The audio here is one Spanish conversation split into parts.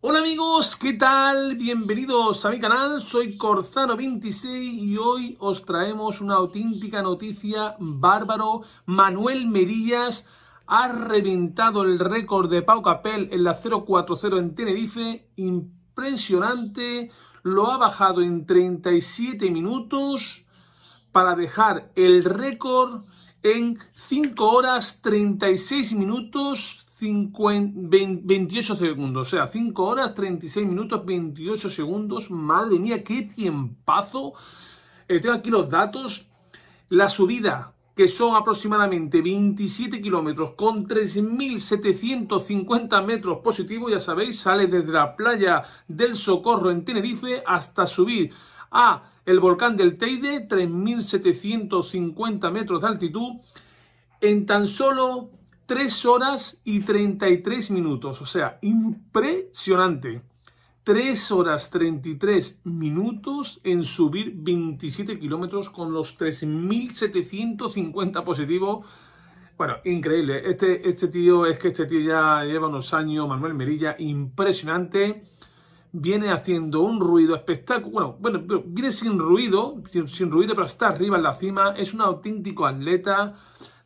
Hola amigos, ¿qué tal? Bienvenidos a mi canal, soy Corzano26 y hoy os traemos una auténtica noticia bárbaro. Manuel Merillas ha reventado el récord de Pau Capel en la 040 en Tenerife, impresionante, lo ha bajado en 37 minutos para dejar el récord en 5 horas 36 minutos 28 segundos, o sea, 5 horas, 36 minutos, 28 segundos. Madre mía, qué tiempazo. Eh, tengo aquí los datos. La subida, que son aproximadamente 27 kilómetros con 3.750 metros positivos, ya sabéis, sale desde la playa del Socorro en Tenerife hasta subir a el volcán del Teide, 3.750 metros de altitud. En tan solo 3 horas y 33 minutos. O sea, impresionante. 3 horas 33 minutos en subir 27 kilómetros con los 3.750 positivos. Bueno, increíble. Este, este tío, es que este tío ya lleva unos años, Manuel Merilla, impresionante. Viene haciendo un ruido espectacular. Bueno, bueno, viene sin ruido, sin ruido, pero está arriba en la cima. Es un auténtico atleta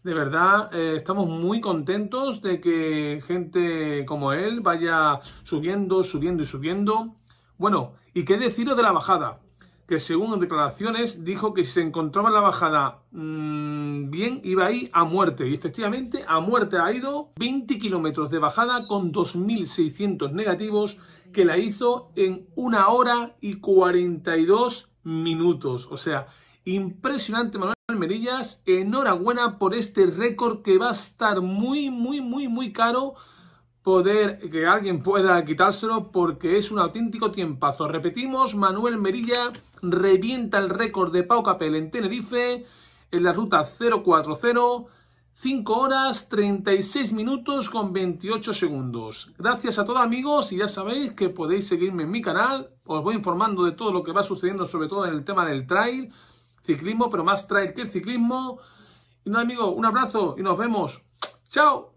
de verdad, eh, estamos muy contentos de que gente como él vaya subiendo, subiendo y subiendo. Bueno, ¿y qué deciros de la bajada? Que según declaraciones dijo que si se encontraba en la bajada mm, bien, iba ahí a muerte. Y efectivamente, a muerte ha ido 20 kilómetros de bajada con 2.600 negativos que la hizo en una hora y 42 minutos. O sea, impresionante, Manuel enhorabuena por este récord que va a estar muy, muy, muy, muy caro poder que alguien pueda quitárselo porque es un auténtico tiempazo. Repetimos, Manuel Merilla revienta el récord de Pau Capel en Tenerife en la ruta 040, 5 horas 36 minutos con 28 segundos. Gracias a todos amigos y ya sabéis que podéis seguirme en mi canal, os voy informando de todo lo que va sucediendo sobre todo en el tema del trail, ciclismo, pero más traer que el ciclismo. Y nada, amigo, un abrazo y nos vemos. ¡Chao!